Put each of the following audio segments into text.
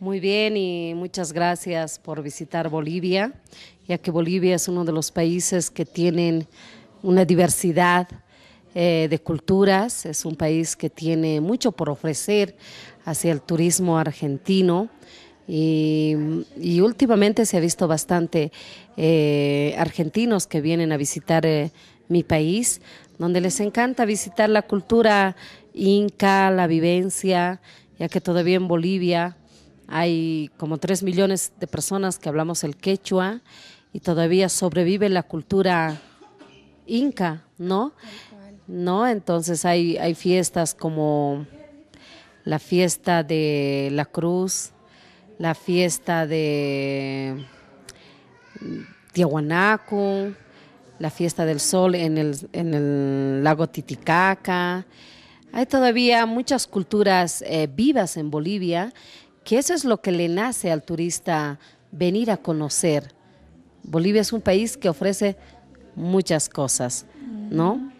Muy bien y muchas gracias por visitar Bolivia, ya que Bolivia es uno de los países que tienen una diversidad eh, de culturas, es un país que tiene mucho por ofrecer hacia el turismo argentino. Y, últimamente se ha visto bastante eh, argentinos que vienen a visitar eh, mi país, donde les encanta visitar la cultura inca, la vivencia, ya que todavía en Bolivia hay como tres millones de personas que hablamos el quechua y todavía sobrevive la cultura inca, ¿no? ¿No? Entonces hay, hay fiestas como la fiesta de la cruz, la fiesta de Tiahuanaco, la fiesta del sol en el, en el lago Titicaca. Hay todavía muchas culturas eh, vivas en Bolivia que eso es lo que le nace al turista venir a conocer. Bolivia es un país que ofrece muchas cosas, ¿no?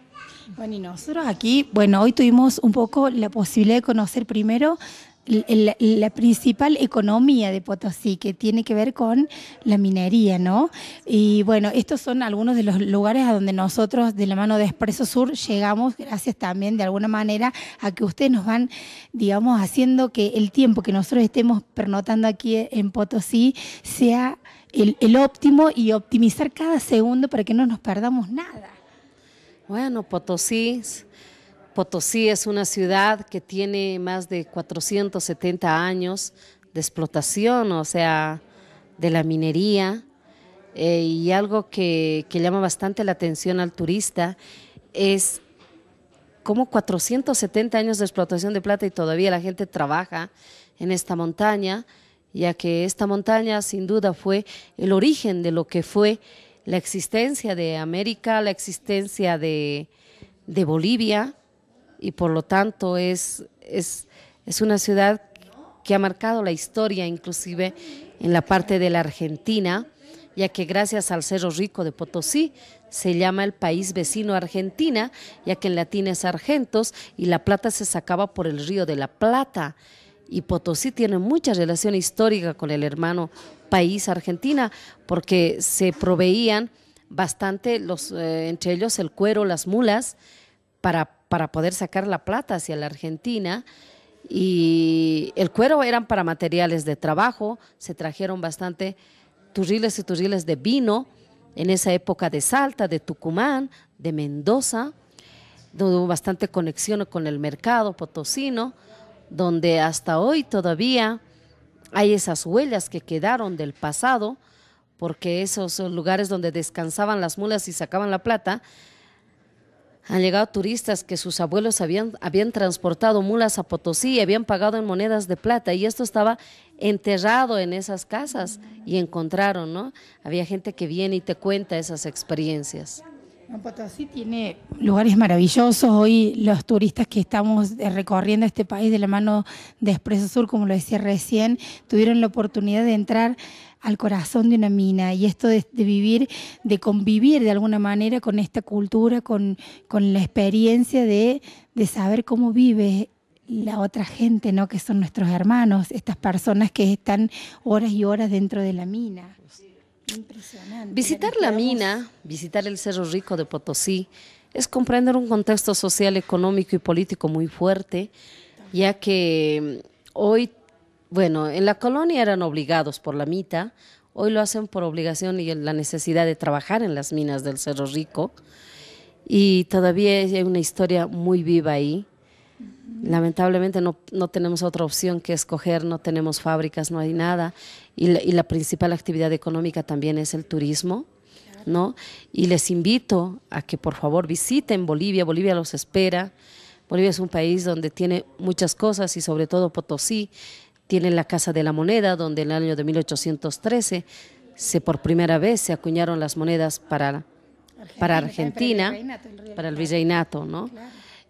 Bueno, y nosotros aquí, bueno, hoy tuvimos un poco la posibilidad de conocer primero la, principal economía de Potosí, que tiene que ver con la minería, ¿no? Y bueno, estos son algunos de los lugares a donde nosotros, de la mano de Expreso Sur, llegamos, gracias también de alguna manera a que ustedes nos van, digamos, haciendo que el tiempo que nosotros estemos pernotando aquí en Potosí sea el, el óptimo y optimizar cada segundo para que no nos perdamos nada. Bueno, Potosí Potosí es una ciudad que tiene más de 470 años de explotación, o sea, de la minería, eh, y algo que, llama bastante la atención al turista es como 470 años de explotación de plata y todavía la gente trabaja en esta montaña, ya que esta montaña sin duda fue el origen de lo que fue la existencia de América, la existencia de Bolivia y por lo tanto es, es, es una ciudad que ha marcado la historia inclusive en la parte de la Argentina, ya que gracias al Cerro Rico de Potosí se llama el país vecino Argentina, ya que en latín es argentos y la plata se sacaba por el río de la Plata. Y Potosí tiene mucha relación histórica con el hermano país Argentina, porque se proveían bastante, los, eh, entre ellos el cuero, las mulas, para para poder sacar la plata hacia la Argentina y el cuero eran para materiales de trabajo, se trajeron bastante turriles y turriles de vino en esa época de Salta, de Tucumán, de Mendoza, donde hubo bastante conexión con el mercado potosino, donde hasta hoy todavía hay esas huellas que quedaron del pasado, porque esos lugares donde descansaban las mulas y sacaban la plata, han llegado turistas que sus abuelos habían, habían transportado mulas a Potosí y habían pagado en monedas de plata y esto estaba enterrado en esas casas y encontraron, ¿no? Había gente que viene y te cuenta esas experiencias. Potosí tiene lugares maravillosos. Hoy los turistas que estamos eh, recorriendo este país de la mano de Expreso Sur, como lo decía recién, tuvieron la oportunidad de entrar al corazón de una mina y esto de, vivir, de convivir de alguna manera con esta cultura, con, con la experiencia de, saber cómo vive la otra gente, ¿no? que son nuestros hermanos, estas personas que están horas y horas dentro de la mina. Impresionante. Visitar la mina, visitar el Cerro Rico de Potosí, es comprender un contexto social, económico y político muy fuerte, ya que mm, hoy bueno, en la colonia eran obligados por la mita, hoy lo hacen por obligación y la necesidad de trabajar en las minas del Cerro Rico. Y todavía hay una historia muy viva ahí. Lamentablemente no, no tenemos otra opción que escoger, no tenemos fábricas, no hay nada. Y la, y la principal actividad económica también es el turismo. ¿no? Y les invito a que por favor visiten Bolivia, Bolivia los espera. Bolivia es un país donde tiene muchas cosas y sobre todo Potosí tienen la Casa de la Moneda, donde en el año de 1813 se por primera vez se acuñaron las monedas para, Argentina, para Argentina, para el, virreinato, ¿no?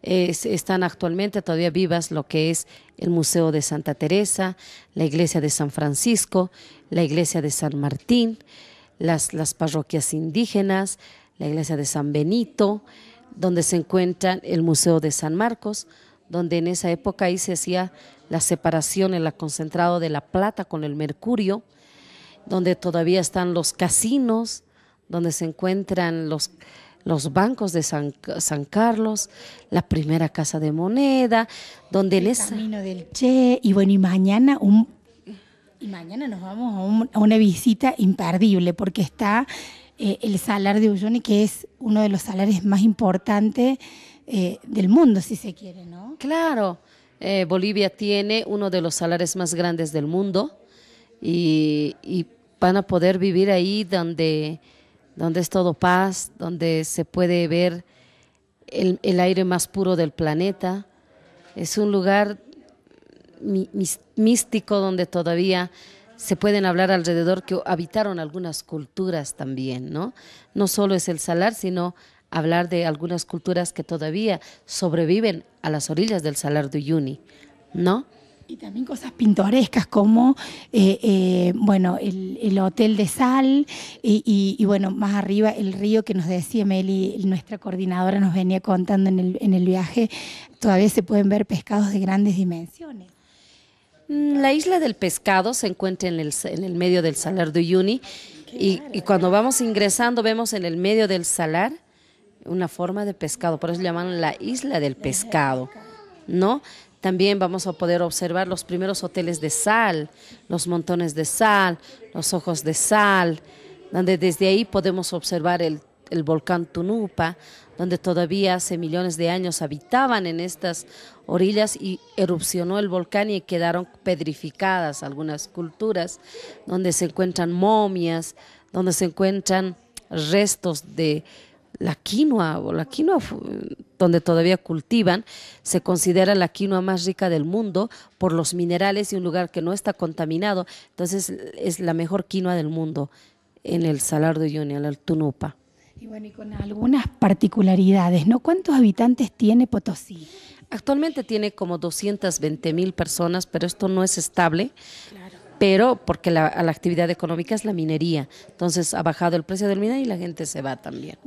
están actualmente todavía vivas lo que es el Museo de Santa Teresa, la Iglesia de San Francisco, la Iglesia de San Martín, las, las parroquias indígenas, la Iglesia de San Benito, donde se encuentra el Museo de San Marcos, donde en esa época ahí se hacía la separación, en la concentrado de la plata con el mercurio, donde todavía están los casinos, donde se encuentran los, los bancos de San, San, Carlos, la primera casa de moneda, donde el en Camino del Che, y bueno, y mañana un... Y mañana nos vamos a, una visita imperdible porque está eh, el salar de Uyuni, que es uno de los salares más importantes eh, del mundo, si se quiere, ¿no? Claro, eh, Bolivia tiene uno de los salares más grandes del mundo y, van a poder vivir ahí donde, donde es todo paz, donde se puede ver el, aire más puro del planeta. Es un lugar místico donde todavía se pueden hablar alrededor que habitaron algunas culturas también, ¿no? No solo es el salar, sino hablar de algunas culturas que todavía sobreviven a las orillas del Salar de Uyuni, ¿no? Y también cosas pintorescas como, eh, eh, bueno, el, Hotel de Sal y, bueno, más arriba el río que nos decía Meli, nuestra coordinadora nos venía contando en el, viaje, todavía se pueden ver pescados de grandes dimensiones. Mm, la isla del pescado se encuentra en el, medio del salar de Uyuni y, cuando vamos ingresando vemos en el medio del salar una forma de pescado, por eso llaman la isla del pescado, ¿no? También vamos a poder observar los primeros hoteles de sal, los montones de sal, los ojos de sal, donde desde ahí podemos observar el volcán Tunupa, donde todavía hace millones de años habitaban en estas orillas y erupcionó el volcán y quedaron pedrificadas algunas culturas, donde se encuentran momias, donde se encuentran restos de la quinoa o la quinoa donde todavía cultivan, se considera la quinoa más rica del mundo por los minerales y un lugar que no está contaminado, entonces es la mejor quinoa del mundo en el Salar de Uyuni, en el Tunupa. Y bueno, y con algunas particularidades, ¿no? ¿Cuántos habitantes tiene Potosí? Actualmente tiene como 220 mil personas, pero esto no es estable. pero porque la, la, actividad económica es la minería. Entonces ha bajado el precio del mineral y la gente se va también.